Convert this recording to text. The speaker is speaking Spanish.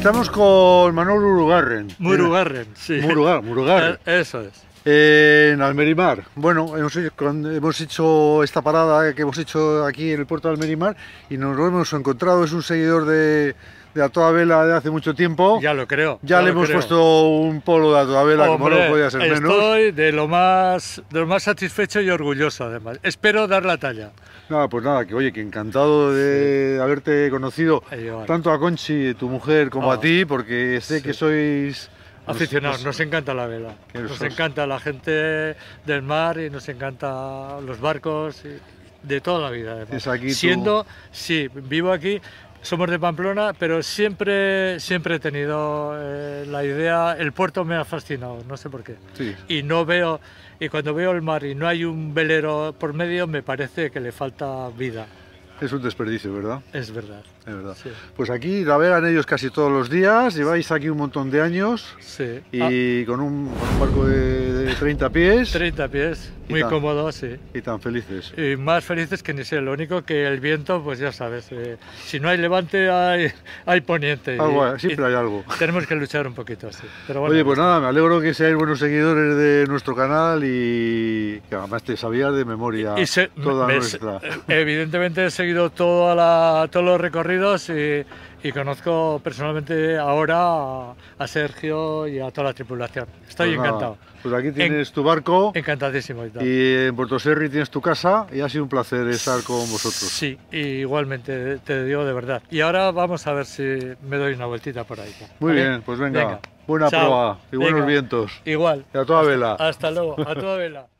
Estamos con Manuel Urugarren. ¿eh? Murugarren, sí. Murugar, Murugarren. Eso es. Eh, en Almerimar. Bueno, hemos hecho, hemos hecho, esta parada que hemos hecho aquí en el puerto de Almerimar y nos lo hemos encontrado. Es un seguidor de, de a toda vela de hace mucho tiempo. Ya lo creo. Ya, le hemos puesto un polo de a toda vela, como no podía ser estoy menos. Estoy de lo más de lo más satisfecho y orgulloso además. Espero dar la talla. Nada, pues nada, que oye, que encantado de haberte conocido tanto a Conchi, tu mujer, como a ah, ti, porque sé que sois aficionados, pues, nos, encanta la vela, nos encanta la gente del mar y nos encanta los barcos. Y de toda la vida. aquí Siendo, sí, vivo aquí, somos de Pamplona, pero siempre, siempre he tenido eh, la idea, el puerto me ha fascinado, no sé por qué. Y no veo, y cuando veo el mar y no hay un velero por medio, me parece que le falta vida. Es un desperdicio, ¿verdad? Es verdad. Es verdad. Pues aquí la navegan ellos casi todos los días, lleváis aquí un montón de años sí. y ah. con, un, barco de 30 pies. 30 pies, muy cómodo cómodos, Y tan felices. Y más felices que ni sé, lo único que el viento, pues ya sabes, eh, si no hay levante, hay, poniente. Ah, siempre hay algo. Tenemos que luchar un poquito, así. Pero bueno, Oye, pues nada, me alegro que seáis buenos seguidores de nuestro canal y que además te sabías de memoria toda nuestra. Evidentemente he seguido la, todos los recorridos y y conozco personalmente ahora a, Sergio y a toda la tripulación. Estoy pues encantado. Pues aquí tienes tu barco. Encantadísimo. Y, en Puerto Serri tienes tu casa y ha sido un placer estar con vosotros. Sí, igualmente, te digo de verdad. Y ahora vamos a ver si me doy una vueltita por ahí. Muy bien, pues venga. Buena proa y buenos vientos. Igual. Y a toda vela. Hasta luego, a toda vela.